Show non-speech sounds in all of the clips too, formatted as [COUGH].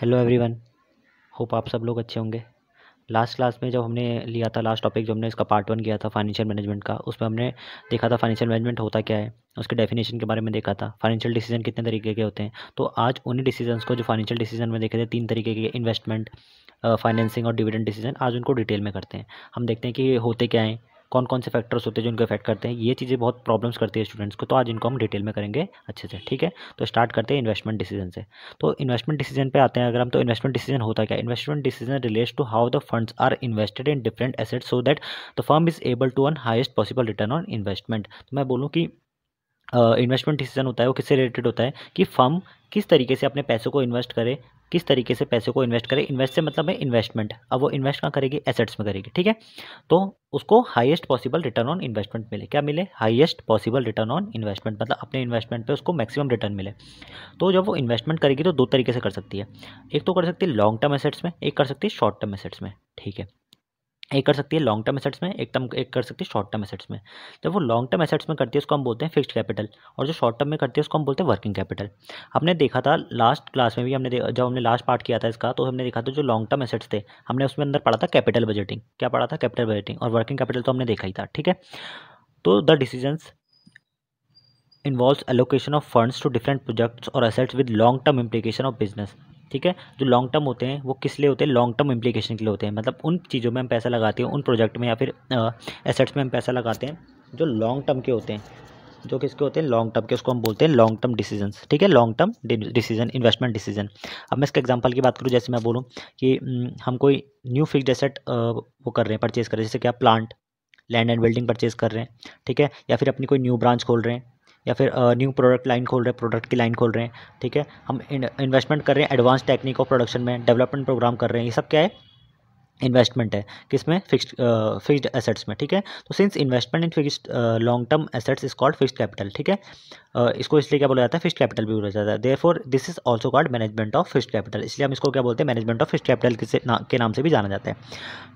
Hello everyone hope आप सब लोग अच्छे होंगे लास्ट क्लास में जब हमने लिया था लास्ट टॉपिक जो हमने इसका पार्ट वन किया था फाइनेंशियल मैनेजमेंट का उसमें हमने देखा था फाइनेंशियल मैनेजमेंट होता क्या है उसके डेफिनेशन के बारे में देखा था फाइनेंशियल डिसीजन कितने तरीके के होते हैं तो आज उन्हीं डिसीजन को जो फाइनेंशियल डिसीजन में देखे थे तीन तरीके के इन्वेस्टमेंट फाइनेंसिंग और डिविडेंड डिसीजन आज उनको डिटेल में करते हैं हम देखते हैं कि होते क्या हैं कौन कौन से फैक्टर्स होते हैं जो इनको इफेक्ट करते हैं ये चीज़ें बहुत प्रॉब्लम्स करती है स्टूडेंट्स को तो आज इनको हम डिटेल में करेंगे अच्छे से ठीक है तो स्टार्ट करते हैं इन्वेस्टमेंट डिसीजन से तो इन्वेस्टमेंट डिसीजन पे आते हैं अगर हम तो इन्वेस्टमेंट डिसीजन होता क्या investment decision relates to how the funds are invested in different assets so that the firm is able to earn highest possible return on investment तो मैं बोलूँ कि इन्वेस्टमेंट डिसीजन होता है वो किससे रिलेटेड होता है कि फर्म किस तरीके से अपने पैसों को इन्वेस्ट करे किस तरीके से पैसे को इन्वेस्ट करे इन्वेस्ट से मतलब है इन्वेस्टमेंट अब वो इन्वेस्ट कहाँ करेगी एसेट्स में करेगी ठीक है तो उसको highest possible return on investment मिले क्या मिले highest possible return on investment मतलब अपने इन्वेस्टमेंट पे उसको मैक्सिमम रिटर्न मिले तो जब वो इन्वेस्टमेंट करेगी तो दो तरीके से कर सकती है एक तो कर सकती है लॉन्ग टर्म एसेट्स में एक कर सकती है शॉर्ट टर्म एसेट्स में ठीक है एक कर सकती है लॉन्ग टर्म एसेट्स में एक टर्म एक कर सकती है शॉर्ट टर्म एसेट्स में जब तो वो लॉन्ग टर्म एसेट्स में करती है उसको हम बोलते हैं फिक्स्ड कैपिटल और जो शॉर्ट टर्म में करती है उसको हम बोलते हैं वर्किंग कैपिटल हमने देखा था लास्ट क्लास में भी हमने जब हमने लास्ट पार्ट किया था इसका तो हमने देखा था जो लॉन्ग टर्म एसेट्स थे हमने उसमें अंदर पढ़ा था कैपिटल बजटिंग क्या पढ़ा था कैपिटल बजटिंग और वर्किंग कैपिटल तो हमने देखा ही था ठीक है तो the decisions involves allocation of funds to different projects और assets with long term implication of business ठीक है जो लॉन्ग टर्म होते हैं वो किस लिए होते हैं लॉन्ग टर्म इम्प्लीकेशन के लिए होते हैं मतलब उन चीज़ों में हम पैसा लगाते हैं उन प्रोजेक्ट में या फिर एसेट्स में हम पैसा लगाते हैं जो लॉन्ग टर्म के होते हैं जो किसके होते हैं लॉन्ग टर्म के उसको हम बोलते हैं लॉन्ग टर्म डिसीजन ठीक है long term decision investment decision अब मैं इसके एग्जांपल की बात करूँ जैसे मैं बोलूँ कि हम कोई न्यू फिक्स एसेट वो कर रहे हैं परचेज़ कर रहे हैं जैसे क्या plant land and building purchase कर रहे हैं ठीक है या फिर अपनी कोई न्यू ब्रांच खोल रहे हैं या फिर न्यू प्रोडक्ट लाइन खोल रहे हैं प्रोडक्ट की लाइन खोल रहे हैं ठीक है हम इन्वेस्टमेंट कर रहे हैं एडवांस टेक्निक ऑफ प्रोडक्शन में डेवलपमेंट प्रोग्राम कर रहे हैं ये सब क्या है इन्वेस्टमेंट है किसमें फिक्स्ड फिक्स्ड एसेट्स में ठीक है तो since investment in fixed long term assets is called fixed capital ठीक है इसको इसलिए क्या बोला जाता है फिश कैपिटल भी बोला जाता है therefore this is also called management of fixed capital इसलिए हम इसको क्या बोलते हैं मैनेजमेंट ऑफ फिश कैपिटल किस के नाम से भी जाना जाता है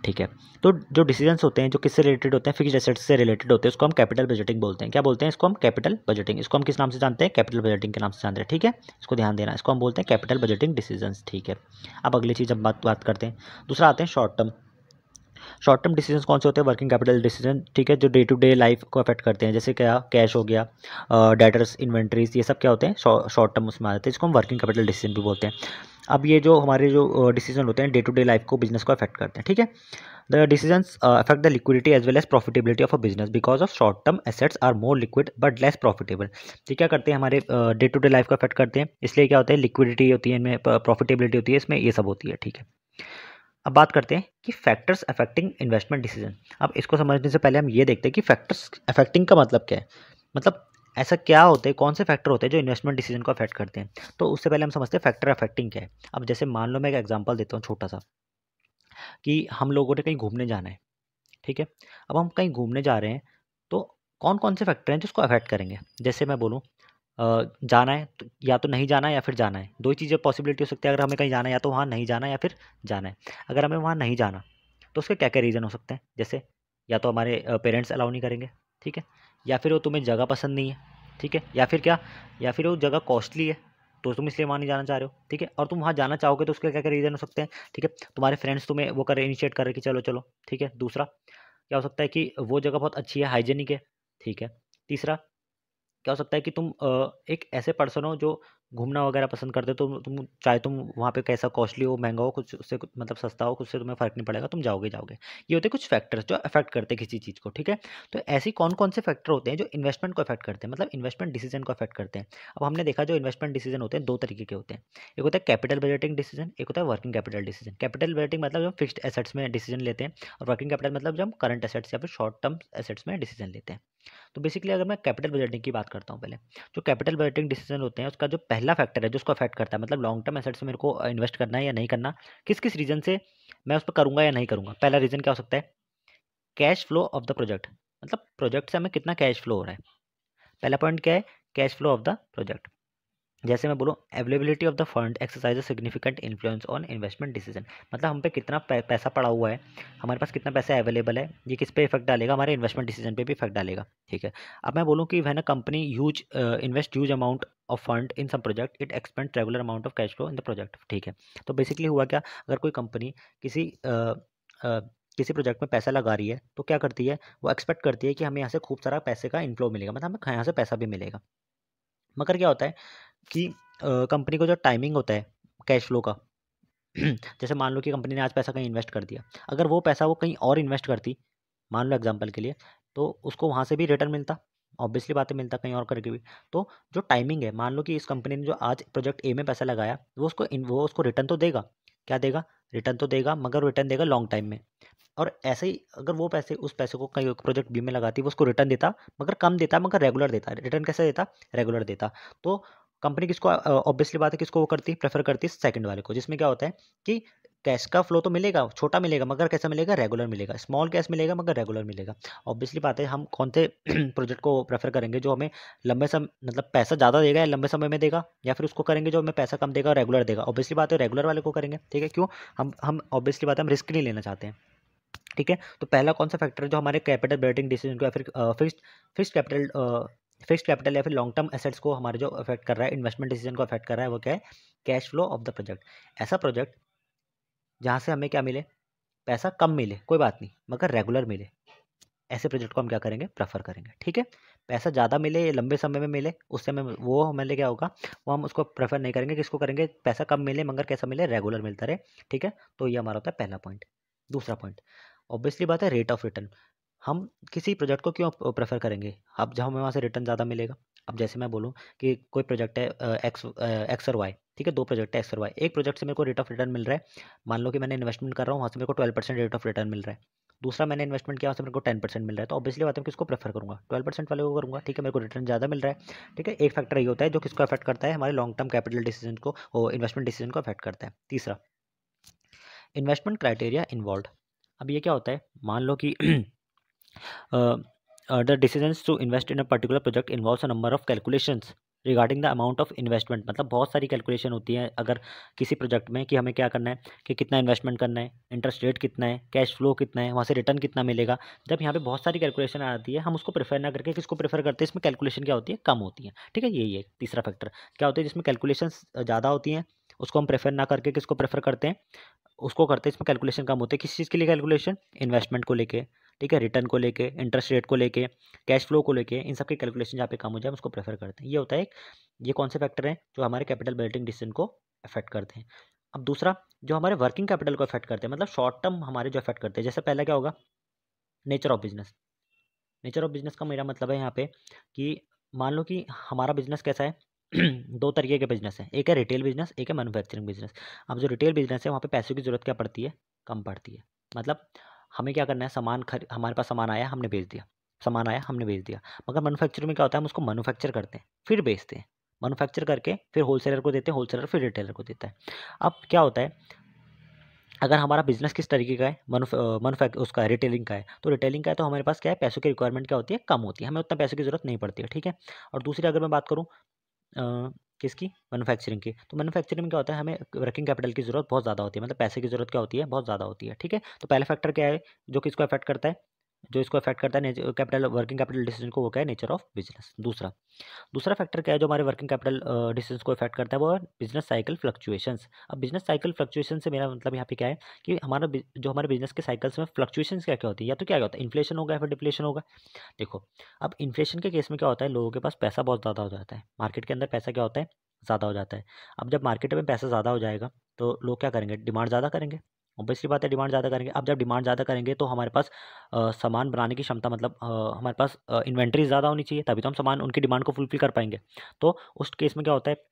ठीक है तो जो डिसीजन होते हैं जो किससे रिलेटेड होते हैं फिक्स एसेट्स से रिलेटेड होते हैं उसको हम कैपिटल बजटिंग बोलते हैं क्या बोलते हैं इसको हम कैपिटल बजटिंग इसको हम किस नाम से जानते हैं कैपिटल बजटिंग के नाम से जानते हैं ठीक है इसको ध्यान देना इसको हम बोलते हैं कैपिटल बजटिंग डिसीजन ठीक है अब अगली चीज़ हम बात बात करते हैं दूसरा आते हैं short term short term decision कौन से होते हैं वर्किंग कैपिटल डिसीजन ठीक है जो डे टू डे लाइफ को अफेक्ट करते हैं जैसे क्या कैश हो गया डेटर्स इन्वेंट्रीज ये सब क्या होते हैं शॉर्ट टर्म उसमें आ जाते हैं इसको हम वर्किंग कैपिटल डिसीजन भी बोलते हैं अब ये जो हमारे जो डिसीजन होते हैं डे टू डे लाइफ को बिजनेस को अफेक्ट करते हैं ठीक है the decision affect the liquidity as well as profitability of a business because of short term assets are more liquid but less profitable ठीक क्या करते हैं हमारे डे टू डे लाइफ को अफेक्ट करते हैं इसलिए क्या होता है लिक्विडिटी होती है इनमें प्रॉफिटेबिलिटी होती है इसमें ये सब होती है ठीक है अब बात करते हैं कि फैक्टर्स अफेक्टिंग इन्वेस्टमेंट डिसीजन अब इसको समझने से पहले हम ये देखते हैं कि फैक्टर्स अफेक्टिंग का मतलब क्या है मतलब ऐसा क्या होते हैं कौन से फैक्टर होते हैं जो इन्वेस्टमेंट डिसीजन को अफेक्ट करते हैं तो उससे पहले हम समझते हैं फैक्टर अफेक्टिंग क्या है अब जैसे मान लो मैं एक एग्जाम्पल देता हूँ छोटा सा कि हम लोगों ने कहीं घूमने जाना है ठीक है अब हम कहीं घूमने जा रहे हैं तो कौन कौन से फैक्टर हैं जिसको अफेक्ट करेंगे जैसे मैं बोलूँ जाना है तो या तो नहीं जाना है या फिर जाना है दो ही चीज़ें पॉसिबिलिटी हो सकती है अगर हमें कहीं जाना है या तो वहाँ नहीं जाना है या फिर जाना है अगर हमें वहाँ नहीं जाना तो उसके क्या क्या रीज़न हो सकते हैं जैसे या तो हमारे पेरेंट्स अलाउ नहीं करेंगे ठीक है या फिर वो तुम्हें जगह पसंद नहीं है ठीक है या फिर क्या या फिर वो जगह कॉस्टली है तो तुम इसलिए वहाँ नहीं जाना चाह रहे हो ठीक है और तुम वहाँ जाना चाहोगे तो उसके क्या क्या रीज़न हो सकते हैं ठीक है तुम्हारे फ्रेंड्स तुम्हें वो कर इनिशिएट कर रहे कि चलो चलो ठीक है दूसरा क्या हो सकता है कि वो जगह बहुत अच्छी है हाइजेनिक है ठीक है तीसरा क्या हो सकता है कि तुम एक ऐसे पर्सन हो जो घूमना वगैरह पसंद करते हो तो तुम चाहे तुम वहाँ पे कैसा कॉस्टली हो महंगा हो कुछ उससे मतलब सस्ता हो कुछ से तुम्हें फ़र्क नहीं पड़ेगा तुम जाओगे जाओगे ये होते हैं कुछ फैक्टर्स जो अफेक्ट करते हैं किसी चीज़ को ठीक है तो ऐसी कौन कौन से फैक्टर होते हैं जो इन्वेस्टमेंट को अफेक्ट करते हैं मतलब इन्वेस्टमेंट डिसीजन को अफेक्ट करते हैं अब हमने देखा जो इन्वेस्टमेंट डिसीजन होते हैं दो तरीके के होते हैं एक होता है कैपिटल बजटिंग डिसीजन एक होता है working capital decision capital budgeting मतलब हम फिक्स एसेट्स में डिसीजन लेते हैं और वर्किंग कैपिटल मतलब जब हम करंट एसेट्स या फिर शॉर्ट टर्म एसेट्स में डिसीजन लेते हैं तो बेसिकली अगर मैं कैपिटल बजटिंग की बात करता हूँ पहले जो कैपिटल बजटिंग डिसीजन होते हैं उसका जो पहला फैक्टर है जो उसको अफेक्ट करता है मतलब लॉन्ग टर्म एसेट्स से मेरे को इन्वेस्ट करना है या नहीं करना किस किस रीजन से मैं उस पर करूँगा या नहीं करूँगा पहला रीजन क्या हो सकता है cash flow of the project मतलब प्रोजेक्ट से हमें कितना कैश फ्लो हो रहा है पहला पॉइंट क्या है cash flow of the project जैसे मैं बोलूँ availability of the fund exercise a significant influence on investment decision मतलब हम पे कितना पैसा पड़ा हुआ है हमारे पास कितना पैसा अवेलेबल है ये किस पे इफेक्ट डालेगा हमारे इन्वेस्टमेंट डिसीजन पे भी इफेक्ट डालेगा ठीक है अब मैं बोलूँ कि वह ना company use invest use amount of fund in some project it expend regular amount of cash flow in the project ठीक है तो बेसिकली हुआ क्या अगर कोई कंपनी किसी uh, uh, किसी प्रोजेक्ट में पैसा लगा रही है तो क्या करती है वो एक्सपेक्ट करती है कि हमें यहाँ से खूब सारा पैसे का इनफ्लो मिलेगा मतलब हमें यहाँ से पैसा भी मिलेगा मगर क्या होता है कि कंपनी को जो टाइमिंग होता है कैश फ्लो का [CLEARS THROAT] जैसे मान लो कि कंपनी ने आज पैसा कहीं इन्वेस्ट कर दिया अगर वो पैसा वो कहीं और इन्वेस्ट करती मान लो एग्जाम्पल के लिए तो उसको वहाँ से भी रिटर्न मिलता ऑब्वियसली बातें मिलता कहीं और करके भी तो जो टाइमिंग है मान लो कि इस कंपनी ने जो आज प्रोजेक्ट ए में पैसा लगाया वो उसको वो उसको रिटर्न तो देगा क्या देगा रिटर्न तो देगा मगर रिटर्न देगा लॉन्ग टाइम में और ऐसे ही अगर वो पैसे उस पैसे को कहीं प्रोजेक्ट बी में लगाती वो उसको रिटर्न देता मगर कम देता मगर रेगुलर देता रिटर्न कैसे देता रेगुलर देता तो कंपनी किसको ऑब्वियसली बात है किसको वो करती है प्रेफर करती है सेकंड वाले को जिसमें क्या होता है कि कैश का फ्लो तो मिलेगा छोटा मिलेगा मगर कैसा मिलेगा रेगुलर मिलेगा स्मॉल कैश मिलेगा मगर रेगुलर मिलेगा ऑब्वियसली बात है हम कौन से प्रोजेक्ट [CLEARS THROAT] को प्रेफर करेंगे जो हमें लंबे समय मतलब पैसा ज़्यादा देगा या लंबे समय में देगा या फिर उसको करेंगे जो हमें पैसा कम देगा और रेगुलर देगा ऑब्वियसली बात है रेगुलर वाले को करेंगे ठीक है क्यों हम हम ऑब्वियसली बात है हम रिस्क नहीं लेना चाहते हैं ठीक है तो पहला कौन सा फैक्टर है जो हमारे कैपिटल बेटिंग डिसीजन को या फिर fix fix capital fix capital या फिर लॉन्ग टर्म एसेट्स को हमारे जो अफेक्ट कर रहा है इन्वेस्टमेंट डिसीजन को अफेक्ट कर रहा है वो क्या है cash flow of the project ऐसा प्रोजेक्ट जहाँ से हमें क्या मिले पैसा कम मिले कोई बात नहीं मगर रेगुलर मिले ऐसे प्रोजेक्ट को हम क्या करेंगे प्रेफर करेंगे ठीक है पैसा ज़्यादा मिले या लंबे समय में मिले उस समय वो हमारे क्या होगा वो हम उसको प्रेफर नहीं करेंगे किसको करेंगे पैसा कम मिले मगर कैसा मिले रेगुलर मिलता रहे ठीक है तो ये हमारा होता है पहला पॉइंट दूसरा पॉइंट ऑब्वियसली बात है रेट ऑफ रिटर्न हम किसी प्रोजेक्ट को क्यों प्रेफर करेंगे अब जहाँ हमें वहाँ से रिटर्न ज़्यादा मिलेगा अब जैसे मैं बोलूँ कि कोई प्रोजेक्ट है एक्स एक्स और वाई ठीक है दो प्रोजेक्ट है एक्स और वाई एक प्रोजेक्ट से मेरे को रेट ऑफ रिटर्न मिल रहा है मान लो कि मैंने इन्वेस्टमेंट कर रहा हूँ वहाँ से मेरे को twelve percent rate of return मिल रहा है दूसरा मैंने इन्वेस्टमेंट किया वहाँ से मेरे को टेन परसेंट मिल रहा है तो ऑब्वियसली बात है किसको प्रेफर करूँगा ट्वेल्व परसेंट वाले को करूँगा ठीक है मेरे को रिटर्न ज़्यादा मिल रहा है ठीक है एक फैक्टर ये होता है जो किसको अफेक्ट करता है हमारे लॉन्ग टर्म कैपिटल डिसीजन को इन्वेस्टमेंट डिसीजन को अफेक्ट करता है तीसरा इन्वेस्टमेंट क्राइटेरिया इन्वॉल्व अब ये क्या होता है मान लो कि [CLEARS THROAT] the decision to invest in a particular project involve a number of calculation regarding the amount of investment मतलब बहुत सारी कैलकुलेशन होती है अगर किसी प्रोजेक्ट में कि हमें क्या करना है कि कितना इन्वेस्टमेंट करना है इंटरेस्ट रेट कितना है कैश फ्लो कितना है वहाँ से रिटर्न कितना मिलेगा जब यहाँ पे बहुत सारी कैलकुलेशन आती है हम उसको प्रेफर ना करके किसको प्रेफर करते हैं इसमें कैलकुलेशन क्या होती है कम होती है ठीक है यही है तीसरा फैक्टर क्या होता है जिसमें कैलकुलेशन ज़्यादा होती हैं उसको हम प्रेफर ना करके किसको प्रेफर करते हैं उसको करते हैं इसमें कैलकुलेशन कम होते हैं किस चीज़ के लिए कैलकुलेशन इन्वेस्टमेंट को लेकर ठीक है रिटर्न को लेके इंटरेस्ट रेट को लेके कैश फ्लो को लेके इन सब के कैलकुलेशन जहाँ पे काम हो जाए हम उसको प्रेफर करते हैं ये होता है एक ये कौन से फैक्टर हैं जो हमारे कैपिटल बिल्डिंग डिसीजन को अफेक्ट करते हैं अब दूसरा जो हमारे वर्किंग कैपिटल को अफेक्ट करते हैं मतलब शॉर्ट टर्म हमारे जो अफेक्ट करते हैं जैसे पहला क्या होगा nature of business nature of business का मेरा मतलब है यहाँ पे कि मान लो कि हमारा बिजनेस कैसा है [CLEARS THROAT] दो तरीके के बिजनेस हैं एक है रिटेल बिजनेस एक है मैनुफैक्चरिंग बिजनेस अब जो रिटेल बिजनेस है वहाँ पे पैसों की जरूरत क्या पड़ती है कम पड़ती है मतलब हमें क्या करना है सामान खर हमारे पास सामान आया हमने बेच दिया सामान आया हमने बेच दिया मगर मैनुफैक्चर में क्या होता है हम उसको मैनुफैक्चर करते हैं फिर बेचते हैं मैनुफैक्चर करके फिर होलसेलर को देते हैं होलसेलर फिर रिटेलर को देता है अब क्या होता है अगर हमारा बिजनेस किस तरीके का है मैनुफैक् उसका रिटेलिंग का है तो रिटेलिंग का है तो हमारे पास क्या है पैसों की रिक्वायरमेंट क्या होती है कम होती है हमें उतना पैसों की ज़रूरत नहीं पड़ती है ठीक है और दूसरी अगर मैं बात करूँ किसकी मैनुफैक्चरिंग की तो मैनुफैक्चरिंग में क्या होता है हमें वर्किंग कैपिटल की ज़रूरत बहुत ज़्यादा होती है मतलब पैसे की ज़रूरत क्या होती है बहुत ज़्यादा होती है ठीक है तो पहला फैक्टर क्या है जो किसको अफेक्ट करता है जो इसको अफेक्ट करता है कैपिटल वर्किंग कैपिटल डिसीजन को वो क्या है नेचर ऑफ बिजनेस दूसरा दूसरा फैक्टर क्या है जो हमारे वर्किंग कैपिटल डिसीजन को इफेक्ट करता है वो बिजनेस साइकिल फ्लक्चुएशंस अब बिजनेस साइकिल फ्लक्चुएशन से मेरा मतलब यहाँ पे क्या है कि हमारा जो हमारे बिजनेस के साइकिल्स में फ्लक्चुएशन क्या क्या होती है या तो क्या क्या होता है इन्फ्लेशन होगा या फिर डिप्लेशन होगा देखो अब इन्फ्लेशन के केस में क्या होता है लोगों के पास पैसा बहुत ज़्यादा हो जाता है मार्केट के अंदर पैसा क्या होता है ज़्यादा हो जाता है अब जब मार्केट में पैसा ज़्यादा हो जाएगा तो लोग क्या करेंगे डिमांड ज़्यादा करेंगे ऑब्वियसली बात है डिमांड ज़्यादा करेंगे अब जब डिमांड ज़्यादा करेंगे तो हमारे पास सामान बनाने की क्षमता मतलब आ, हमारे पास इन्वेंट्री ज़्यादा होनी चाहिए तभी तो हम सामान उनकी डिमांड को फुलफिल कर पाएंगे तो उस केस में क्या होता है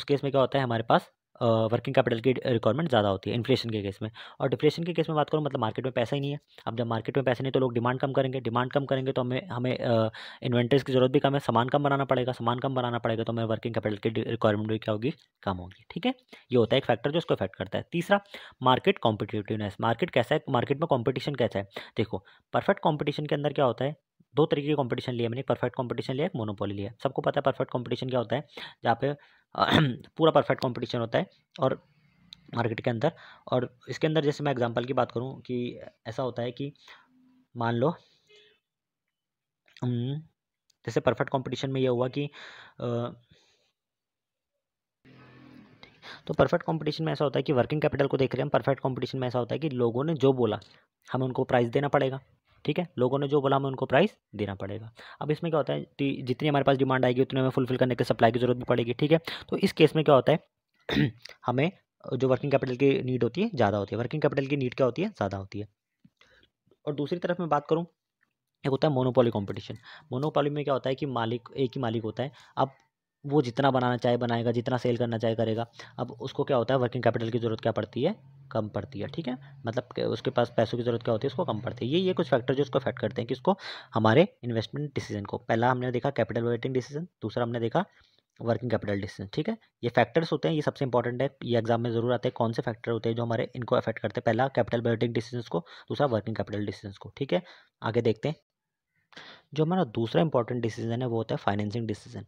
उस केस में क्या होता है हमारे पास वर्किंग कैपिटल की रिक्वायरमेंट ज़्यादा होती है इन्फ्लेशन के केस में और डिफ्लेशन के केस में बात करूँ मतलब मार्केट में पैसा ही नहीं है अब जब मार्केट में पैसे नहीं तो लोग डिमांड कम करेंगे डिमांड कम करेंगे तो हमें हमें इन्वेंट्रीज की जरूरत भी कम है सामान कम बनाना पड़ेगा सामान कम बनाना पड़ेगा तो हमें वर्किंग कैपिटल की रिक्वायरमेंट भी क्या होगी कम होगी ठीक है ये होता है एक फैक्टर जो इसको इफेक्ट करता है तीसरा मार्केट कॉम्पिटिटिवनेस मार्केट कैसा है मार्केट में कॉम्पिटिशन कैसा है देखो परफेक्ट कॉम्पिटिशन के अंदर क्या होता है दो तरीके के कॉम्पिटिशन लिए मैंने परफेक्ट कॉम्पिटिशन लिया एक मोनोपोली लिया सबको पता है परफेक्ट कॉम्पिटिशन क्या होता है जहाँ पे [CLEARS THROAT] पूरा परफेक्ट कॉम्पिटिशन होता है और मार्केट के अंदर और इसके अंदर जैसे मैं एग्जांपल की बात करूं कि ऐसा होता है कि मान लो हम्म, जैसे परफेक्ट कंपटीशन में ये हुआ कि आ, तो परफेक्ट कंपटीशन में ऐसा होता है कि वर्किंग कैपिटल को देख रहे हैं परफेक्ट कंपटीशन में ऐसा होता है कि लोगों ने जो बोला हमें उनको प्राइस देना पड़ेगा ठीक है लोगों ने जो बोला हमें उनको प्राइस देना पड़ेगा अब इसमें क्या होता है जितनी हमारे पास डिमांड आएगी उतने हमें फुलफिल करने के सप्लाई की जरूरत भी पड़ेगी ठीक है तो इस केस में क्या होता है [CLEARS THROAT] हमें जो वर्किंग कैपिटल की नीड होती है ज़्यादा होती है वर्किंग कैपिटल की नीड क्या होती है ज़्यादा होती है और दूसरी तरफ मैं बात करूँ एक होता है मोनोपोली कंपटीशन मोनोपोली में क्या होता है कि मालिक एक ही मालिक होता है अब वो जितना बनाना चाहे बनाएगा जितना सेल करना चाहे करेगा अब उसको क्या होता है वर्किंग कैपिटल की ज़रूरत क्या पड़ती है कम पड़ती है ठीक है मतलब उसके पास पैसों की ज़रूरत क्या होती है उसको कम पड़ती है ये ये कुछ फैक्टर जो उसको अफेक्ट करते हैं कि उसको हमारे इन्वेस्टमेंट डिसीजन को पहला हमने देखा कैपिटल वेटिंग डिसीजन दूसरा हमने देखा वर्किंग कैपिटल डिसीजन ठीक है ये फैक्टर्स होते हैं ये सबसे इंपॉर्टेंट है ये एग्जाम में जरूर आते हैं कौन से फैक्टर होते हैं जो हमारे इनको अफेक्ट करते हैं पहला कैपिटल बायोटिक डिसीजन को दूसरा वर्किंग कैपिटल डिसीजन को ठीक है आगे देखते हैं जो हमारा दूसरा इंपॉर्टेंट डिसीजन है वो होता है फाइनेंसिंग डिसीजन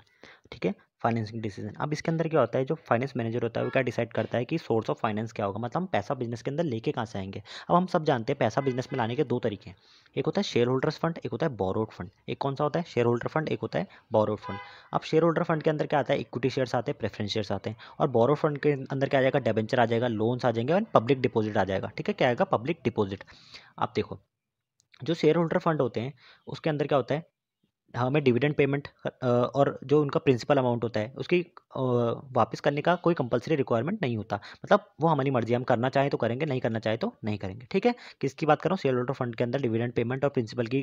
ठीक है फाइनेंसिंग डिसीजन अब इसके अंदर क्या होता है जो फाइनेंस मैनेजर होता है वो क्या डिसाइड करता है कि सोर्स ऑफ फाइनेंस क्या होगा मतलब हम पैसा बिजनेस के अंदर लेके कहाँ से आएंगे अब हम सब जानते हैं पैसा बिजनेस में लाने के दो तरीके हैं एक होता है शेयर होल्डर्स फंड एक होता है बोरोड फंड एक कौन सा होता है शेयर होल्डर फंड एक होता है बोरोड फंड अब शेयर होल्डर फंड के अंदर क्या आता है इक्विटी शेयर्स आते हैं प्रेफरेंस शेयर्स आते हैं और बोरोड फंड के अंदर क्या आ जाएगा डेबेंचर आ जाएगा लोन्स आ जाएंगे और पब्लिक डिपॉजिट आ जाएगा ठीक है क्या आएगा पब्लिक डिपॉजिट आप देखो जो शेयर होल्डर फंड होते हैं उसके अंदर क्या होता है हमें डिविडेंड पेमेंट और जो उनका प्रिंसिपल अमाउंट होता है उसकी वापस करने का कोई कंपलसरी रिक्वायरमेंट नहीं होता मतलब वो हमारी मर्जी हम करना चाहें तो करेंगे नहीं करना चाहें तो नहीं करेंगे ठीक है किसकी बात करूँ शेयर होल्डर फंड के अंदर डिविडेंड पेमेंट और प्रिंसिपल की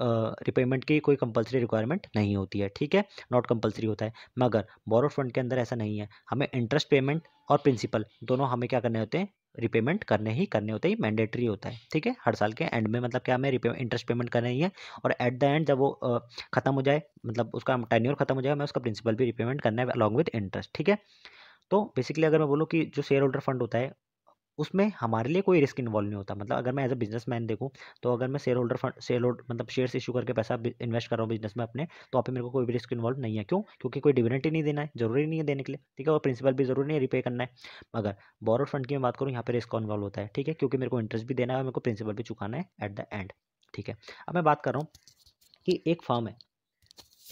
रिपेमेंट की कोई कंपलसरी रिक्वायरमेंट नहीं होती है ठीक है नॉट कंपलसरी होता है मगर बोरो फंड के अंदर ऐसा नहीं है हमें इंटरेस्ट पेमेंट और प्रिंसिपल दोनों हमें क्या करने होते हैं रिपेमेंट करने ही करने होते हैं मैंडेटरी होता है ठीक है हर साल के एंड में मतलब क्या हमें रिपे इंटरेस्ट पेमेंट करना ही है और एट द एंड जब वो खत्म हो जाए मतलब उसका टेन्यूर खत्म हो जाए हमें उसका प्रिंसिपल भी रिपेमेंट करना है अलॉन्ग विद इंटरेस्ट ठीक है तो बेसिकली अगर मैं बोलूँ कि जो शेयर होल्डर फंड होता है उसमें हमारे लिए कोई रिस्क इन्वॉल्व नहीं होता मतलब अगर मैं एज अ बिजनेस मैन देखूँ तो अगर मैं shareholder fund share hold मतलब शेयर्स इशू करके पैसा इन्वेस्ट कर रहा हूँ बिजनेस में अपने तो आप मेरे को कोई भी रिस्क इन्वॉल्व नहीं है क्यों क्योंकि कोई डिविडेंट ही नहीं देना है जरूरी नहीं है देने के लिए ठीक है और प्रिंसिपल भी जरूरी नहीं है रिपे करना है मगर बॉरोड फंड की मैं बात करूँ यहाँ पर रिस्क इन्वॉल्व होता है ठीक है क्योंकि मेरे को इंटरेस्ट भी देना है और मेरे को प्रिंसिपल भी चुकाना है एट द एंड ठीक है अब मैं बात कर रहा हूँ कि एक फर्म है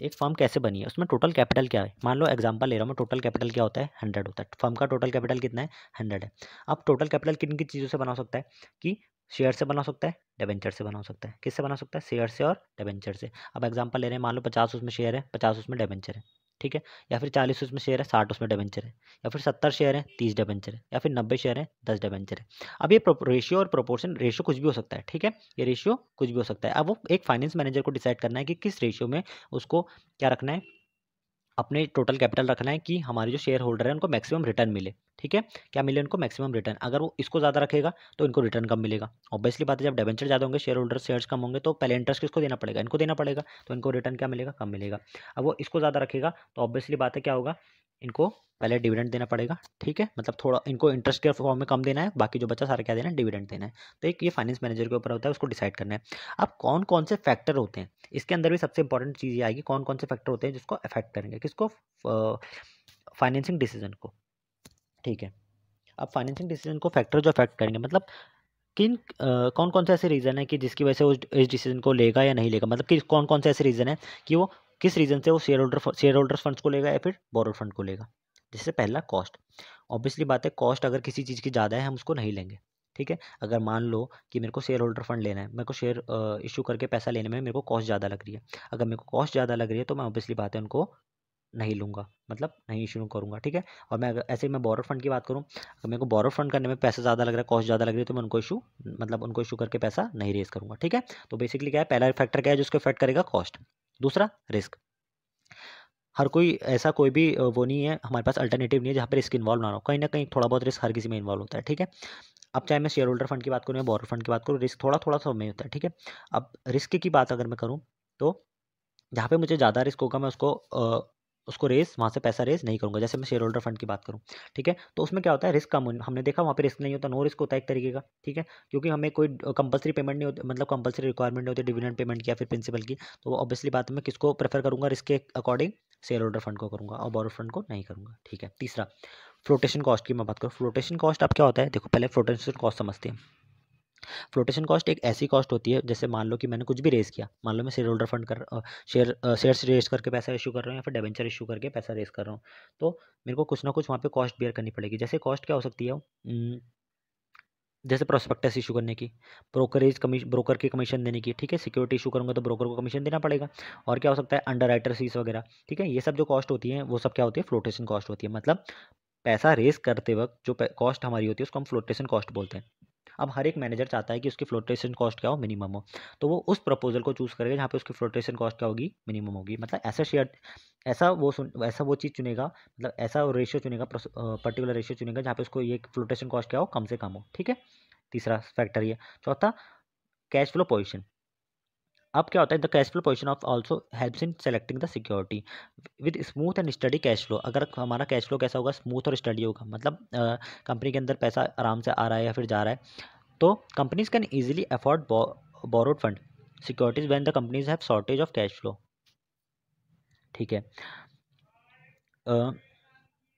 एक फर्म कैसे बनी है उसमें टोटल कैपिटल क्या है मान लो एग्जांपल ले रहा हूँ मैं टोटल कैपिटल क्या होता है हंड्रेड होता है फर्म का टोटल कैपिटल कितना है हंड्रेड है अब टोटल कैपिटल किन किन चीज़ों से बना सकता है कि शेयर से बना सकता है डिवेंचर से बना सकता है किससे बना सकता है शेयर से और डिवेंचर से अब एग्जाम्पल ले रहे हैं मान लो पचास उसमें शेयर है पचास उसमें डिवेंचर है ठीक है या फिर चालीस उसमें शेयर है साठ उसमें डेवेंचर है या फिर सत्तर शेयर है तीस डेवेंचर है या फिर नब्बे शेयर है दस डेवेंचर है अब ये रेशियो और प्रोपोर्शन रेशियो कुछ भी हो सकता है ठीक है ये रेशियो कुछ भी हो सकता है अब वो एक फाइनेंस मैनेजर को डिसाइड करना है कि किस रेशियो में उसको क्या रखना है अपने टोटल कैपिटल रखना है कि हमारे जो शेयर होल्डर है उनको मैक्सिमम रिटर्न मिले ठीक है क्या मिले उनको मैक्सिमम रिटर्न अगर वो इसको ज़्यादा रखेगा तो इनको रिटर्न कम मिलेगा ऑब्वियसली बात है जब डेवेंचर ज़्यादा होंगे शेयर होल्डर शेयर्स कम होंगे तो पहले इंटरेस्ट किसको देना पड़ेगा इनको देना पड़ेगा तो इनको रिटर्न क्या मिलेगा कम मिलेगा अब वो इसको ज़्यादा रखेगा तो ऑब्वियसली बात है क्या होगा इनको पहले डिविडेंड देना पड़ेगा ठीक है मतलब थोड़ा इनको इंटरेस्ट के फॉर्म में कम देना है बाकी जो बच्चा सारा क्या देना है डिविडेंड देना है तो एक ये फाइनेंस मैनेजर के ऊपर होता है उसको डिसाइड करना है अब कौन कौन से फैक्टर होते हैं इसके अंदर भी सबसे इंपॉर्टेंट चीज़ ये आएगी कौन कौन से फैक्टर होते हैं जिसको अफेक्ट करेंगे किसको फाइनेंसिंग डिसीजन को ठीक है अब फाइनेंसिंग डिसीजन को फैक्टर जो अफेक्ट करेंगे मतलब किन कौन कौन से ऐसे रीज़न है कि जिसकी वजह से वो इस डिसीजन को लेगा या नहीं लेगा मतलब कि कौन कौन से ऐसे रीज़न है कि वो किस रीज़न से वो shareholder shareholders funds को लेगा या फिर बोरोड फंड को लेगा जिससे पहला कॉस्ट ऑब्वियसली बात है कॉस्ट अगर किसी चीज़ की ज़्यादा है हम उसको नहीं लेंगे ठीक है अगर मान लो कि मेरे को शेयर होल्डर फंड लेना है मेरे को शेयर इशू करके पैसा लेने में मेरे को कॉस्ट ज़्यादा लग रही है अगर मेरे को कॉस्ट ज़्यादा लग रही है तो मैं ऑब्वियसली बात है उनको नहीं लूँगा मतलब नहीं इशू करूँगा ठीक है और मैं अगर ऐसे मैं बॉर फंड की बात करूँ अगर मेरे को बॉर फंड करने में पैसा ज़्यादा लग रहा है कॉस्ट ज़्यादा लग रही है तो मैं उनको इशू मतलब उनको इशू करके पैसा नहीं रेस करूँगा ठीक है तो बेसिकली क्या है पहला फैक्टर क्या है जिसको इफेक्ट करेगा कॉस्ट दूसरा रिस्क हर कोई ऐसा कोई भी वो नहीं है हमारे पास अल्टरनेटिव नहीं है जहाँ पर रिस्क इन्वॉल्व ना हो कहीं ना कहीं थोड़ा बहुत रिस्क हर किसी में इन्वॉल्व होता है ठीक है अब चाहे मैं शेयर होल्डर फंड की बात करूँ या बॉर फंड की बात करूँ रिस्क थोड़ा थोड़ा सा होता है ठीक है अब रिस्क की बात अगर मैं करूँ तो जहाँ पे मुझे ज़्यादा रिस्क होगा मैं उसको उसको रेस वहाँ से पैसा रेस नहीं करूँगा जैसे मैं शेयर होल्डर फंड की बात करूँ ठीक है तो उसमें क्या होता है रिस्क कम हमने देखा वहाँ पर रिस्क नहीं होता नो रिस्क होता है एक तरीके का ठीक है क्योंकि हमें कोई कंपलसरी पेमेंट नहीं होती मतलब कंपलसरी रिक्वायरमेंट नहीं होती डिविडेंड पेमेंट की या फिर प्रिंसिपल की तो ऑब्वियसली बात मैं किसको प्रेफर करूँगा रिस्क के अकॉर्डिंग शेयर होल्डर फंड को करूँगा और बोरो फंड को नहीं करूँगा ठीक है तीसरा फ्लोटेशन कॉस्ट की मैं बात करूँ फ्लोटेशन कॉस्ट आप क्या होता है देखो पहले फ्लोटेशन कॉस्ट समझते हैं फ्लोटेशन कॉस्ट एक ऐसी कॉस्ट होती है जैसे मान लो कि मैंने कुछ भी रेस किया मान लो मैं शेयर होल्डर फंड कर शेयर शेयर्स रेस करके पैसा इशू कर रहा हूँ या फिर डेवेंचर इशू करके पैसा रेस कर रहा हूँ तो मेरे को कुछ ना कुछ वहाँ पे कॉस्ट बेयर करनी पड़ेगी जैसे कॉस्ट क्या हो सकती है जैसे प्रोस्पेक्टस इशू करने की ब्रोकरेज कमीशन ब्रोकर की कमीशन देने की ठीक है सिक्योरिटी इशू करूँगा तो ब्रोकर को कमीशन देना पड़ेगा और क्या हो सकता है अंडर राइटर फीस वगैरह ठीक है ये सब जो कॉस्ट होती है वो सब क्या होती है फ्लोटेशन कॉस्ट होती है मतलब पैसा रेस करते वक्त जो कॉस्ट हमारी होती है उसको हम फ्लोटेशन कॉस्ट बोलते हैं अब हर एक मैनेजर चाहता है कि उसकी फ्लोटेशन कॉस्ट क्या हो मिनिमम हो तो वो उस प्रपोजल को चूज़ करेगा जहाँ पे उसकी फ्लोटेशन कॉस्ट क्या होगी मिनिमम होगी मतलब ऐसा शेयर ऐसा वो सुन ऐसा वो चीज़ चुनेगा मतलब ऐसा रेशियो चुनेगा पर्टिकुलर रेशियो चुनेगा जहाँ पे उसको ये फ्लोटेशन कॉस्ट क्या हो कम से कम हो ठीक है तीसरा फैक्टर ये चौथा कैश फ्लो पोजिशन अब क्या होता है the cash flow position of also helps in selecting the security with smooth and steady cash flow अगर हमारा कैश फ्लो कैसा होगा स्मूथ और स्टडी होगा मतलब कंपनी के अंदर पैसा आराम से आ रहा है या फिर जा रहा है तो companies can easily afford borrowed fund securities when the companies have shortage of cash flow ठीक है uh,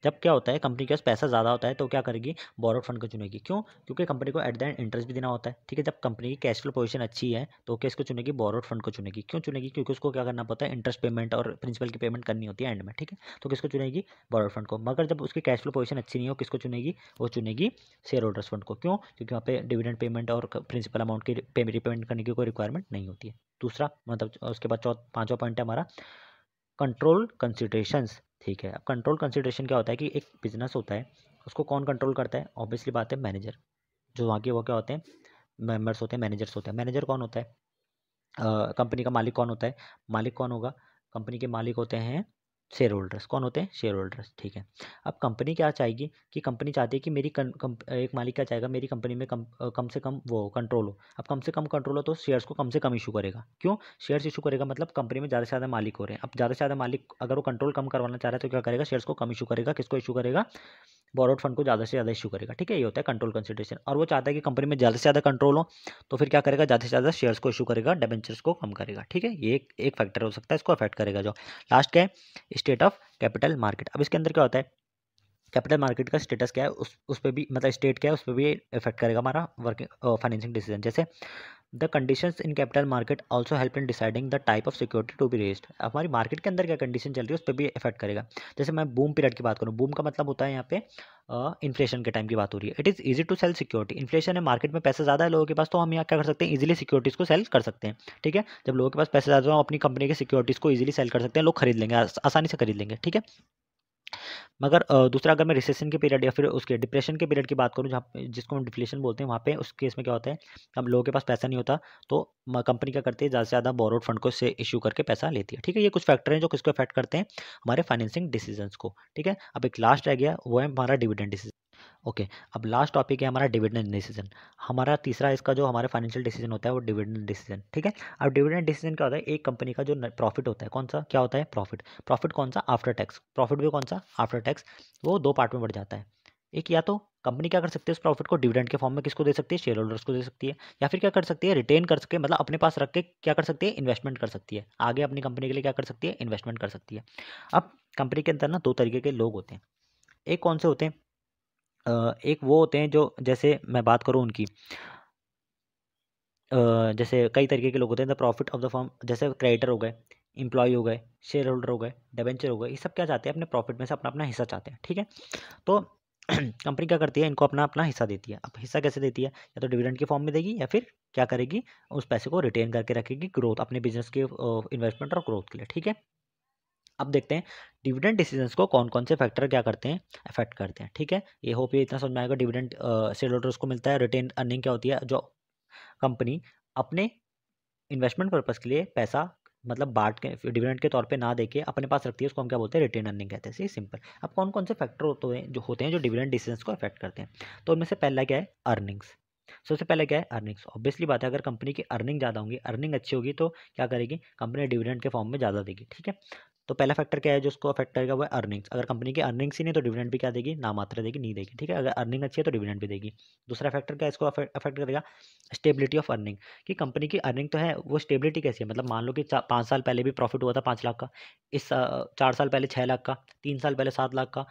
जब क्या होता है कंपनी के पास पैसा ज़्यादा होता है तो क्या करेगी बोरोड फंड को चुनेगी क्यों क्योंकि कंपनी को एट द एंड इंटरेस्ट भी देना होता है ठीक है जब कंपनी की कैश फ्लो पोजीशन अच्छी है तो क्या इसको चुनेगी बोरोड फंड को चुनेगी क्यों चुनेगी क्योंकि उसको क्या करना पड़ता है इंटरेस्ट पेमेंट और प्रिंसिपल की पेमेंट करनी होती है एंड में ठीक है तो किसको चुनेगी बोरोड फंड को मगर जब उसकी कैश फ्लो पोजीशन अच्छी नहीं हो किसको चुनेगी वो चुनेगी शेयर होल्डर्स फंड को क्यों क्योंकि वहाँ पर डिविडेंड पेमेंट और प्रिंसिपल अमाउंट की रिपेमेंट करने की कोई रिक्वायरमेंट नहीं होती है दूसरा मतलब उसके बाद चौथ पाँचवा पॉइंट है हमारा कंट्रोल कंसिडरेशंस ठीक है अब कंट्रोल कंसिड्रेशन क्या होता है कि एक बिजनेस होता है उसको कौन कंट्रोल करता है ऑब्वियसली बात है मैनेजर जो वहाँ के वो क्या होते हैं मेम्बर्स होते हैं मैनेजर्स होते हैं मैनेजर कौन होता है कंपनी का मालिक कौन होता है मालिक कौन होगा कंपनी के मालिक होते हैं शेयर होल्डर्स कौन होते हैं शेयर होल्डर्स ठीक है अब कंपनी क्या चाहेगी कि कंपनी चाहती है कि मेरी कं, कं, एक मालिक क्या चाहेगा मेरी कंपनी में कम कम से कम वो कंट्रोल हो अब कम से कम कंट्रोल हो तो शेयर्स को कम से कम इशू करेगा क्यों शेयर्स इशू करेगा मतलब कंपनी में ज़्यादा से ज़्यादा मालिक हो रहे हैं अब ज़्यादा से ज़्यादा मालिक अगर वो कंट्रोल कम करवाना चाह रहा है तो क्या करेगा शेयर्स को कम इशू करेगा किसको इशू करेगा बॉरोड फंड को ज़्यादा से ज़्यादा इशू करेगा ठीक है ये होता है कंट्रोल कंसिडरेशन और वो चाहता है कि कंपनी में ज़्यादा से ज़्यादा कंट्रोल हो तो फिर क्या करेगा ज़्यादा से ज़्यादा शेयर्स को इशू करेगा डेबेंचर्स को कम करेगा ठीक है ये एक, एक फैक्टर हो सकता है इसको अफेक्ट करेगा जो लास्ट क्या है स्टेट ऑफ कैपिटल मार्केट अब इसके अंदर क्या होता है कैपिटल मार्केट का स्टेटस क्या है उस उस पर भी मतलब स्टेट क्या है उस पर भी इफेक्ट करेगा हमारा वर्किंग फाइनेंसिंग डिसीजन जैसे the conditions in capital market also help in deciding the type of security to be raised हमारी मार्केट के अंदर क्या कंडीशन चल रही है उस पर भी इफेक्ट करेगा जैसे मैं बूम पीरियड की बात करूँ बूम का मतलब होता है यहाँ पे इन्फ्लेशन uh, के टाइम की बात हो रही है it is easy to sell security inflation है मार्केट में पैसे ज़्यादा है लोगों के पास तो हम यहाँ क्या कर सकते हैं इजीली सिक्योरिटीज़ को सेल कर सकते हैं ठीक है जब लोगों के पास पैसे ज़्यादा हो अपनी कंपनी के सिक्योरिटीज़ को ईजिली सेल कर सकते हैं लोग खरीद लेंगे आसानी से खरीद लेंगे ठीक है मगर दूसरा अगर मैं रिसेशन के पीरियड या फिर उसके डिप्रेशन के पीरियड की बात करूँ जहाँ जिसको हम डिफ्लेशन बोलते हैं वहाँ पे उस केस में क्या होता है अब लोगों के पास पैसा नहीं होता तो कंपनी क्या करती है ज़्यादा से ज़्यादा बोरोड फंड को से इशू करके पैसा लेती है ठीक है ये कुछ फैक्टर हैं जो किसको अफेक्ट करते हैं हमारे फाइनेंसिंग डिसीजन को ठीक है अब एक लास्ट रह गया वो है हमारा डिविडेंड डिसीजन ओके अब लास्ट टॉपिक है हमारा डिविडेंड डिसीजन हमारा तीसरा इसका जो हमारे फाइनेंशियल डिसीजन होता है वो डिविडेंड डिसीजन ठीक है अब डिविडेंड डिसीजन क्या होता है एक कंपनी का जो प्रॉफिट होता है कौन सा क्या होता है प्रॉफिट प्रॉफिट कौन सा आफ्टर टैक्स प्रॉफिट भी कौन सा आफ्टर टैक्स वो दो पार्ट में बढ़ जाता है एक या तो कंपनी क्या कर सकती है उस प्रॉफिट को डिविडेंड के फॉर्म में किसको दे सकती है शेयर होल्डर्स को दे सकती है या फिर क्या कर सकती है रिटेन कर सके मतलब अपने पास रख के क्या कर सकती है इन्वेस्टमेंट कर सकती है आगे अपनी कंपनी के लिए क्या कर सकती है इन्वेस्टमेंट कर सकती है अब कंपनी के अंदर ना दो तरीके के लोग होते हैं एक कौन से होते हैं एक वो होते हैं जो जैसे मैं बात करूँ उनकी जैसे कई तरीके के लोग होते हैं the profit of the firm जैसे क्रेडिटर हो गए इम्प्लॉय हो गए शेयर होल्डर हो गए डिवेंचर हो गए ये सब क्या चाहते हैं अपने प्रॉफिट में से अपना अपना हिस्सा चाहते हैं ठीक है तो कंपनी [CLEARS THROAT] क्या करती है इनको अपना अपना हिस्सा देती है अब हिस्सा कैसे देती है या तो डिविडेंड के फॉर्म में देगी या फिर क्या करेगी उस पैसे को रिटेन करके रखेगी ग्रोथ अपने बिजनेस के इन्वेस्टमेंट और ग्रोथ के लिए ठीक है अब देखते हैं डिविडेंट डिसीजन को कौन कौन से फैक्टर क्या करते हैं अफेक्ट करते हैं ठीक है ये होप ये इतना समझ में आएगा डिविडेंट शेयर होल्डर्स को मिलता है रिटेन अर्निंग क्या होती है जो कंपनी अपने इन्वेस्टमेंट पर्पज़ के लिए पैसा मतलब बाट के डिविडेंट के तौर पे ना देके अपने पास रखती है उसको हम क्या बोलते हैं रिटेन अर्निंग कहते हैं सिंपल अब कौन कौन से फैक्टर होते हैं जो होते हैं जो डिविडेंट डिसीजन को अफेक्ट करते हैं तो उनमें से पहला क्या है अर्निंग्स सबसे पहले क्या है अर्निंग्स ऑब्वियसली बात है अगर कंपनी की अर्निंग ज़्यादा होंगी अर्निंग अच्छी होगी तो क्या करेगी कंपनी डिविडेंड के फॉर्म में ज़्यादा देगी ठीक है तो पहला फैक्टर क्या है जो उसको अफेक्ट करेगा वो है अर्निंग्स अगर कंपनी की अर्निंग्स ही नहीं तो डिविडेंड भी क्या देगी ना मात्रा देगी नहीं देगी ठीक है अगर अर्निंग अच्छी है तो डिविडेंड भी देगी दूसरा फैक्टर क्या इसको अफेक्ट करेगा स्टेबिलिटी ऑफ अर्निंग कि कंपनी की अर्निंग तो है वो स्टेबिलिटी कैसी है मतलब मान लो कि पाँच साल पहले भी प्रॉफिट हुआ था पाँच लाख का इस चार साल पहले छः लाख का तीन साल पहले सात लाख का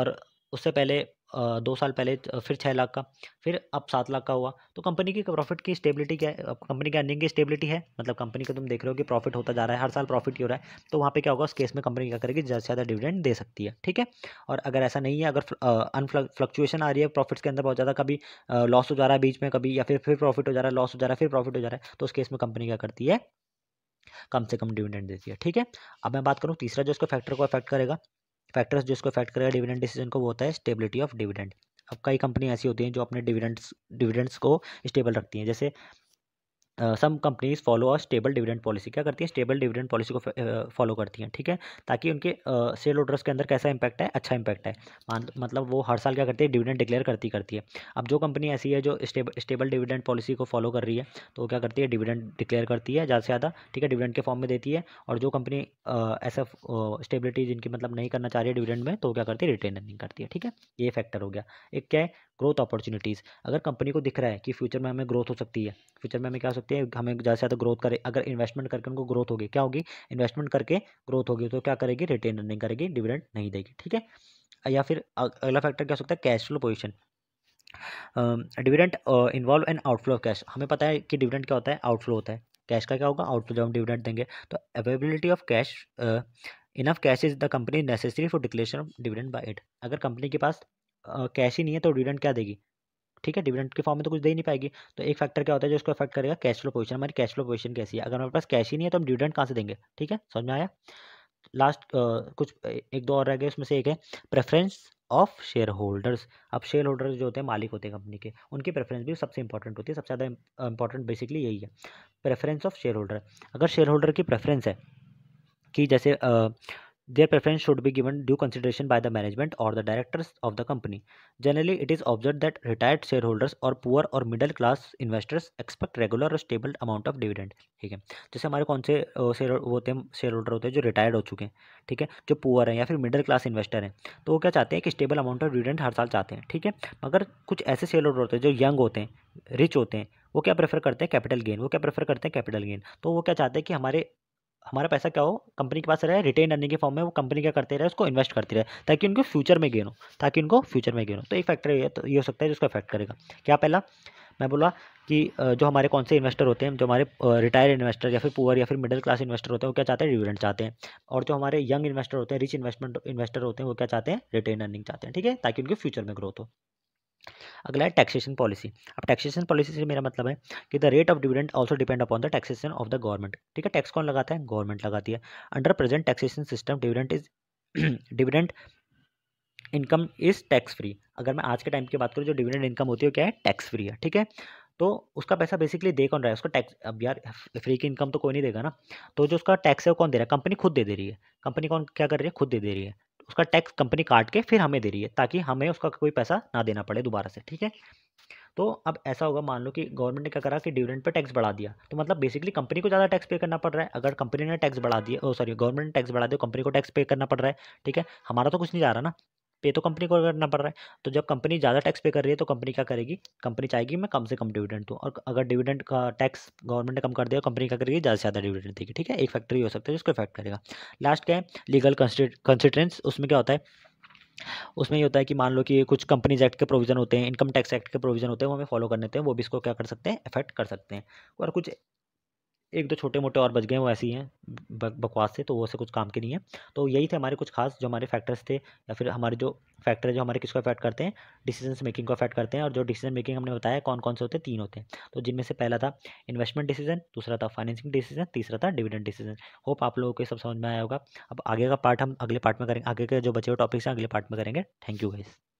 और उससे पहले दो साल पहले फिर छः लाख का फिर अब सात लाख का हुआ तो कंपनी की प्रॉफिट की स्टेबिलिटी क्या है कंपनी की अर्निंग की स्टेबिलिटी है मतलब कंपनी का तुम देख रहे हो कि प्रॉफिट होता जा रहा है हर साल प्रॉफिट ही हो रहा है तो वहाँ पे क्या होगा उस केस में कंपनी क्या करेगी ज़्यादा से ज़्यादा डिविडेंड दे सकती है ठीक है और अगर ऐसा नहीं है अगर अनफ्लक्चुएशन आ रही है प्रॉफिट्स के अंदर बहुत ज़्यादा कभी लॉस हो जा रहा है बीच में कभी या फिर फिर प्रॉफिट हो जा रहा है लॉस हो जा रहा है फिर प्रॉफिट हो जा रहा है तो उस केस में कंपनी क्या करती है कम से कम डिविडेंड देती है ठीक है अब मैं बात करूँ तीसरा जो इसको फैक्टर को अफेक्ट करेगा फैक्टर्स जो इसको अफेक्ट करेगा डिविडेंड डिसीजन को वो होता है स्टेबिलिटी ऑफ डिविडेंड अब कई कंपनी ऐसी होती हैं जो अपने डिविडेंड्स डिविडेंड्स को स्टेबल रखती हैं जैसे सम कंपनीज फॉलो और स्टेबल डिविडेंड पॉलिसी क्या करती हैं स्टेबल डिविडेंड पॉलिसी को फॉलो uh, करती हैं ठीक है ताकि उनके सेल uh, होल्डर्स के अंदर कैसा इंपैक्ट है अच्छा इंपैक्ट है मतलब वो हर साल क्या करती है डिविडेंड डिक्लेयर करती करती है अब जो कंपनी ऐसी है जो स्टेबल डिविडेंड पॉलिसी को फॉलो कर रही है तो क्या करती है डिविडेंड डिक्लेयर करती है ज़्यादा से ज़्यादा ठीक है डिविडेंड के फॉर्म में देती है और जो कंपनी uh, ऐसा स्टेबिलिटी जिनकी मतलब नहीं करना चाह रही है डिविडेंड में तो क्या करती है रिटेन करती है ठीक है ये फैक्टर हो गया एक क्या है ग्रोथ अपॉर्चुनिटीज़ अगर कंपनी को दिख रहा है कि फ्यूचर में हमें ग्रोथ हो सकती है फ्यूचर में हमें क्या हो सकती है हमें ज़्यादा से ज़्यादा ग्रोथ करें अगर इन्वेस्टमेंट करके उनको ग्रोथ होगी क्या होगी इन्वेस्टमेंट करके ग्रोथ होगी तो क्या करेगी रिटेन नहीं करेगी डिविडेंड नहीं देगी ठीक है या फिर अगला फैक्टर क्या हो सकता है cash flow position dividend involve and outflow of cash हमें पता है कि डिविडेंट क्या होता है आउटफ्लो होता है कैश का क्या होगा आउटफ्लो जब हम डिविडेंट देंगे तो availability of cash enough cash is the company necessary for declaration of dividend by it अगर कंपनी के पास कैश ही नहीं है तो डिविडेंड क्या देगी ठीक है डिविडेंड के फॉर्म में तो कुछ दे ही नहीं पाएगी तो एक फैक्टर क्या होता है जो उसको अफेक्ट करेगा कैश फ्लो पोजिशन हमारी कैश फ्लो पोजिशन कैसी है अगर हमारे पास कैश ही नहीं है तो हम डिविडेंड कहाँ से देंगे ठीक है समझ में आया लास्ट uh, कुछ एक दो और रह गए उसमें से एक है प्रेफरेंस ऑफ शेयर होल्डर्स अब शेयर होल्डर्स जो होते हैं मालिक होते हैं कंपनी के उनकी प्रेफरेंस भी सबसे इंपॉर्टेंट होती है सबसे ज़्यादा इंपॉर्टेंट बेसिकली यही है प्रेफरेंस ऑफ शेयर होल्डर अगर शेयर होल्डर की प्रेफरेंस है कि जैसे uh, Their preference should be given due consideration by the management or the directors of the company. Generally, it is observed that retired shareholders or poor or middle class investors expect regular or stable amount of dividend. ठीक है जैसे हमारे कौन से share होते हैं share holder होते हैं जो रिटायर्ड हो चुके हैं ठीक है जो पुअर हैं या फिर मिडिल क्लास इन्वेस्टर हैं तो वो क्या चाहते हैं कि स्टेबल अमाउंट ऑफ डिविडेंड हर साल चाहते हैं ठीक है मगर कुछ ऐसे शेयर होल्डर होते हैं जो यंग होते हैं रिच होते हैं वो क्या प्रेफर करते हैं कैपिटल गेन वो क्या प्रेफर करते हैं कैपिटल गेन तो वो क्या चाहते हैं कि हमारे हमारा पैसा क्या हो कंपनी के पास रहे रिटेन अर्निंग के फॉर्म में वो कंपनी क्या करते रहे उसको इन्वेस्ट करती रहे ताकि उनको फ्यूचर में गेन हो ताकि उनको फ्यूचर में गेन हो तो एक फैक्टर ये तो ये हो सकता है जिसको इफेक्ट करेगा क्या पहला मैं बोला कि जो हमारे कौन से इन्वेस्टर होते हैं जो हमारे रिटायर्ड इन्वेस्टर या फिर पुअर या फिर मिडिल क्लास इन्वेस्टर होते हैं वो क्या चाहते हैं डिविडेंड चाहते हैं और जो हमारे यंग इन्वेस्टर होते हैं रिच इन्वेस्टमेंट इन्वेस्टर होते हैं वो क्या चाहते हैं रिटेन अर्निंग चाहते हैं ठीक है ताकि उनके फ्यूचर में ग्रोथ हो अगला है टैक्सेशन पॉलिसी अब टैक्सेशन पॉलिसी से मेरा मतलब है कि the rate of dividend also depend upon the taxation of the government ठीक है टैक्स कौन लगाता है गवर्नमेंट लगाती है under present taxation system dividend is dividend income is tax free अगर मैं आज के टाइम की बात करूँ जो डिविडेंड इनकम होती है क्या है टैक्स फ्री है ठीक है तो उसका पैसा बेसिकली दे कौन रहा है उसको टैक्स अब यार फ्री की इनकम तो कोई नहीं देगा ना तो जो उसका टैक्स है वो कौन दे रहा है कंपनी खुद दे दे रही है कंपनी कौन क्या कर रही है खुद दे दे रही है उसका टैक्स कंपनी काट के फिर हमें दे रही है ताकि हमें उसका कोई पैसा ना देना पड़े दोबारा से ठीक है तो अब ऐसा होगा मान लो कि गवर्नमेंट ने क्या करा कि डिविडेंड पर टैक्स बढ़ा दिया तो मतलब बेसिकली कंपनी को ज़्यादा टैक्स पे करना पड़ रहा है अगर कंपनी ने टैक्स बढ़ा दिया ओ सॉरी गवर्नमेंट ने टैक्स बढ़ा दिया कंपनी को टैक्स पे करना पड़ रहा है ठीक है हमारा तो कुछ नहीं जा रहा ना पे तो कंपनी को करना पड़ रहा है तो जब कंपनी ज़्यादा टैक्स पे कर रही है तो कंपनी क्या करेगी कंपनी चाहेगी मैं कम से कम डिविडेंड दूँ और अगर डिविडेंड का टैक्स गवर्नमेंट ने कम कर दिया कंपनी क्या करेगी ज़्यादा से ज़्यादा डिविडेंड देगी ठीक है एक फैक्ट्री हो सकता है जिसको इफेक्ट करेगा लास्ट क्या है लीगल कंसिडेंस उसमें क्या होता है उसमें ये होता है कि मान लो कि कुछ कंपनीज एक्ट के प्रोविजन होते हैं इनकम टैक्स एक्ट के प्रोविजन होते हैं वो हमें फॉलो करने होते हैं वो भी इसको क्या कर सकते हैं इफेक्ट कर सकते हैं और कुछ एक दो छोटे मोटे और बच गए वो ऐसी हैं बकवास से तो वो से कुछ काम के नहीं है तो यही थे हमारे कुछ खास जो हमारे फैक्टर्स थे या फिर हमारे जो फैक्टर है जो हमारे किसको अफेक्ट करते हैं डिसीजन मेकिंग को अफेक्ट करते हैं और जो डिसीजन मेकिंग हमने बताया कौन कौन से होते हैं तीन होते हैं तो जिनमें से पहला था इन्वेस्टमेंट डिसीजन दूसरा था फाइनेंसिंग डिसीजन तीसरा था डिविडेंड डिसीजन होप आप लोगों को सब समझ में आया होगा अब आगे का पार्ट हम अगले पार्ट में करेंगे आगे के जो बचे हुए टॉपिक्स हैं अगले पार्ट में करेंगे थैंक यू गाइज़